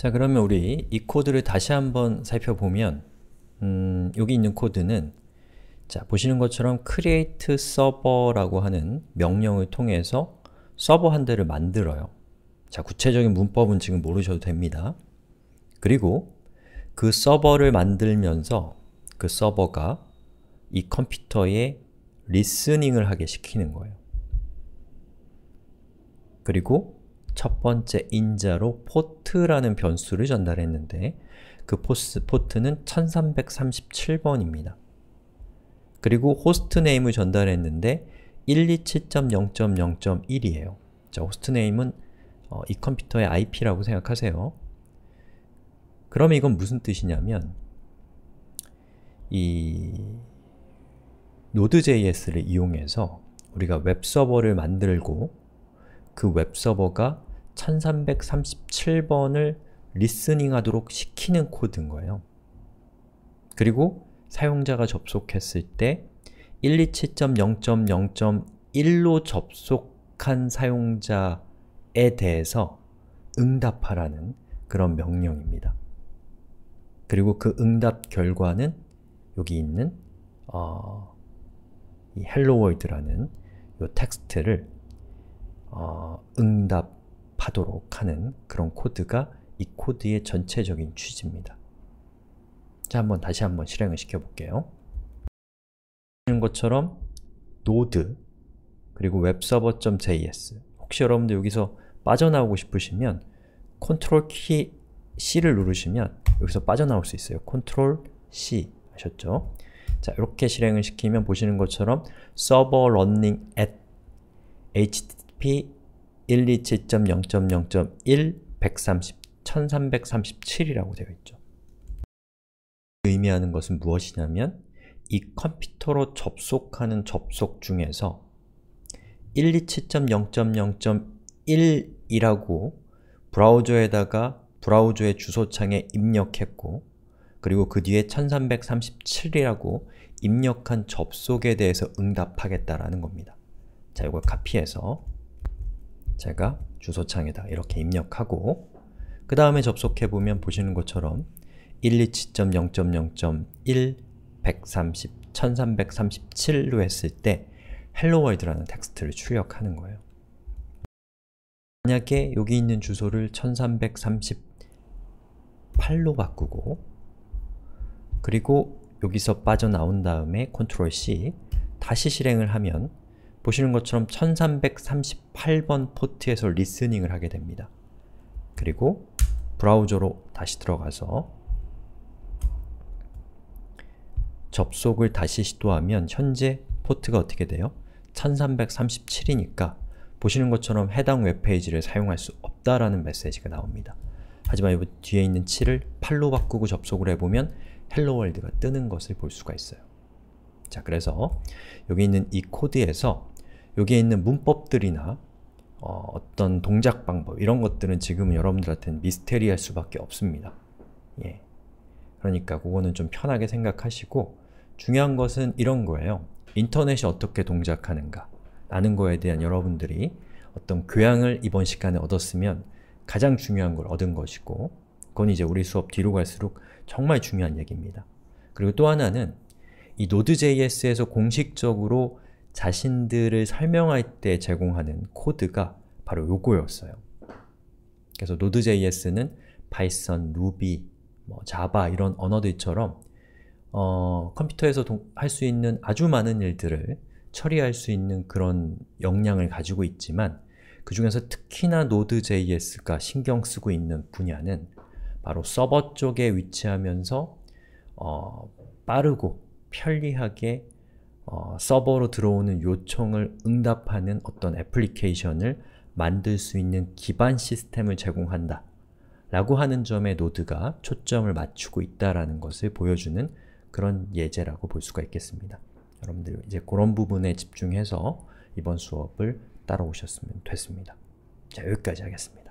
자 그러면 우리 이 코드를 다시 한번 살펴보면 음, 여기 있는 코드는 자 보시는 것처럼 create server라고 하는 명령을 통해서 서버 한 대를 만들어요. 자 구체적인 문법은 지금 모르셔도 됩니다. 그리고 그 서버를 만들면서 그 서버가 이 컴퓨터에 리스닝을 하게 시키는 거예요. 그리고 첫 번째 인자로 포트라는 변수를 전달했는데 그 포스, 포트는 1337번입니다. 그리고 호스트네임을 전달했는데 127.0.0.1이에요. 자, 호스트네임은 어, 이 컴퓨터의 IP라고 생각하세요. 그럼 이건 무슨 뜻이냐면 이 Node.js를 이용해서 우리가 웹서버를 만들고 그 웹서버가 1337번을 리스닝 하도록 시키는 코드인 거예요. 그리고 사용자가 접속했을 때 127.0.0.1로 접속한 사용자에 대해서 응답하라는 그런 명령입니다. 그리고 그 응답 결과는 여기 있는 어, 이 헬로 월드라는 이 텍스트를 어, 응답 하도록 하는 그런 코드가 이 코드의 전체적인 취지입니다. 자, 한번 다시 한번 실행을 시켜볼게요. 보시는 것처럼 n o 그리고 w e b j s 혹시 여러분들 여기서 빠져나오고 싶으시면 컨트롤 키 C를 누르시면 여기서 빠져나올 수 있어요. 컨트롤 C 아셨죠? 자, 이렇게 실행을 시키면 보시는 것처럼 서버 러닝 at http 127.0.0.1 130, 1337이라고 되어 있죠. 의미하는 것은 무엇이냐면 이 컴퓨터로 접속하는 접속 중에서 127.0.0.1이라고 브라우저에다가 브라우저의 주소창에 입력했고 그리고 그 뒤에 1337이라고 입력한 접속에 대해서 응답하겠다라는 겁니다. 자, 이걸 카피해서 제가 주소창에다 이렇게 입력하고 그 다음에 접속해보면 보시는 것처럼 127.0.0.1 130, 1337로 했을 때 헬로 월드라는 텍스트를 출력하는 거예요. 만약에 여기 있는 주소를 1338로 바꾸고 그리고 여기서 빠져나온 다음에 c t r l C 다시 실행을 하면 보시는 것처럼 1338번 포트에서 리스닝을 하게 됩니다. 그리고 브라우저로 다시 들어가서 접속을 다시 시도하면 현재 포트가 어떻게 돼요? 1337이니까 보시는 것처럼 해당 웹페이지를 사용할 수 없다라는 메시지가 나옵니다. 하지만 이 뒤에 있는 7을 8로 바꾸고 접속을 해보면 헬로월드가 뜨는 것을 볼 수가 있어요. 자, 그래서 여기 있는 이 코드에서 여기에 있는 문법들이나 어, 떤 동작 방법 이런 것들은 지금 여러분들한테는 미스테리할 수밖에 없습니다. 예. 그러니까 그거는 좀 편하게 생각하시고 중요한 것은 이런 거예요. 인터넷이 어떻게 동작하는가 라는 거에 대한 여러분들이 어떤 교양을 이번 시간에 얻었으면 가장 중요한 걸 얻은 것이고 그건 이제 우리 수업 뒤로 갈수록 정말 중요한 얘기입니다. 그리고 또 하나는 이 Node.js에서 공식적으로 자신들을 설명할 때 제공하는 코드가 바로 요거였어요. 그래서 Node.js는 파이썬, 루비, 뭐 자바 이런 언어들처럼 어, 컴퓨터에서 할 수 있는 아주 많은 일들을 처리할 수 있는 그런 역량을 가지고 있지만 그 중에서 특히나 Node.js가 신경 쓰고 있는 분야는 바로 서버 쪽에 위치하면서 어, 빠르고 편리하게 어, 서버로 들어오는 요청을 응답하는 어떤 애플리케이션을 만들 수 있는 기반 시스템을 제공한다 라고 하는 점에 노드가 초점을 맞추고 있다라는 것을 보여주는 그런 예제라고 볼 수가 있겠습니다. 여러분들 이제 그런 부분에 집중해서 이번 수업을 따라오셨으면 됐습니다. 자, 여기까지 하겠습니다.